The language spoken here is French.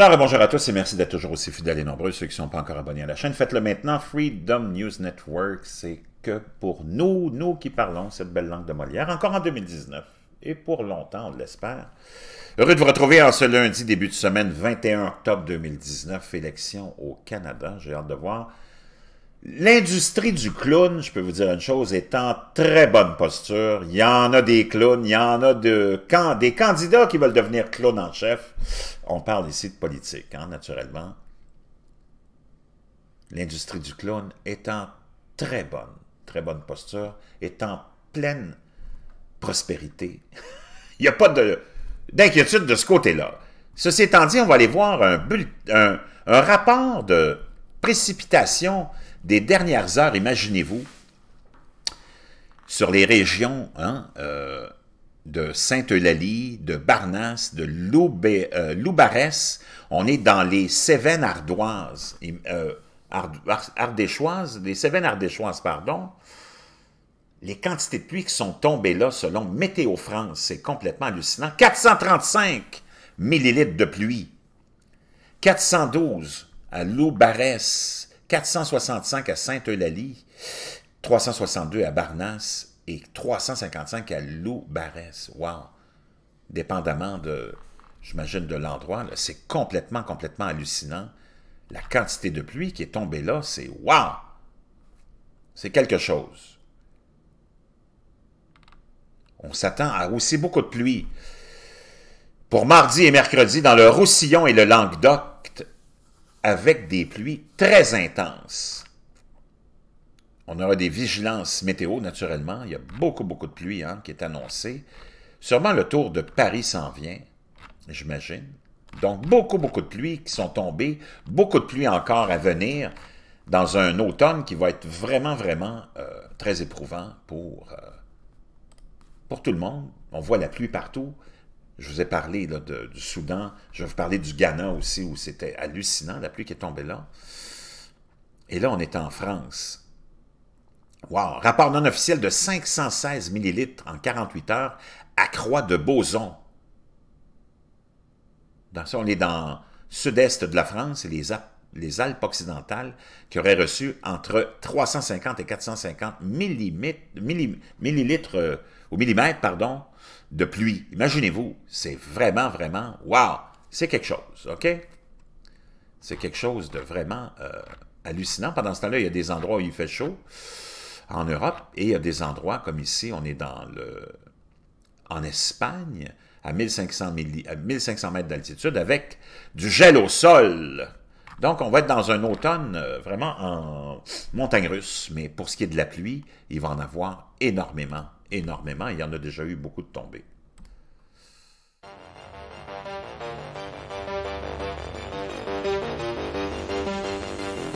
Alors, bonjour à tous et merci d'être toujours aussi fidèles et nombreux. Ceux qui ne sont pas encore abonnés à la chaîne, faites-le maintenant. Freedom News Network, c'est que pour nous, nous qui parlons cette belle langue de Molière, encore en 2019, et pour longtemps, on l'espère. Heureux de vous retrouver en ce lundi, début de semaine, 21 octobre 2019, élection au Canada. J'ai hâte de voir L'industrie du clown, je peux vous dire une chose, est en très bonne posture. Il y en a des clowns, il y en a de, quand, des candidats qui veulent devenir clown en chef. On parle ici de politique, hein, naturellement. L'industrie du clown est en très bonne, très bonne posture, est en pleine prospérité. il n'y a pas d'inquiétude de, ce côté-là. Ceci étant dit, on va aller voir un, un rapport de précipitation des dernières heures, imaginez-vous, sur les régions hein, euh, de Sainte-Eulalie, de Barnas, de euh, Loubarès. On est dans les Cévennes ardoises, euh, ardéchoises, les Cévennes ardéchoises, pardon. Les quantités de pluie qui sont tombées là, selon Météo France, c'est complètement hallucinant. 435 millilitres de pluie. 412 à Loubarès. 465 à Sainte-Eulalie, 362 à Barnas et 355 à Loubarès. Wow! Dépendamment de, j'imagine, de l'endroit, c'est complètement, complètement hallucinant. La quantité de pluie qui est tombée là, c'est wow! C'est quelque chose. On s'attend à aussi beaucoup de pluie. Pour mardi et mercredi, dans le Roussillon et le Languedoc, avec des pluies très intenses. On aura des vigilances météo, naturellement. Il y a beaucoup, beaucoup de pluie hein, qui est annoncée. Sûrement le tour de Paris s'en vient, j'imagine. Donc, beaucoup, beaucoup de pluies qui sont tombées, beaucoup de pluie encore à venir dans un automne qui va être vraiment, vraiment euh, très éprouvant pour, euh, pour tout le monde. On voit la pluie partout. Je vous ai parlé du Soudan. Je vais vous parler du Ghana aussi, où c'était hallucinant, la pluie qui est tombée là. Et là, on est en France. Wow! Rapport non officiel de 516 millilitres en 48 heures à Croix de Boson. Dans ça, on est dans sud-est de la France et les Alpes les Alpes occidentales, qui auraient reçu entre 350 et 450 millilitres, euh, ou millimètres pardon, de pluie. Imaginez-vous, c'est vraiment, vraiment, waouh, c'est quelque chose, OK? C'est quelque chose de vraiment euh, hallucinant. Pendant ce temps-là, il y a des endroits où il fait chaud en Europe et il y a des endroits comme ici, on est dans le, en Espagne, à 1500, à 1500 mètres d'altitude, avec du gel au sol. Donc, on va être dans un automne euh, vraiment en montagne russe, mais pour ce qui est de la pluie, il va en avoir énormément, énormément. Il y en a déjà eu beaucoup de tombées.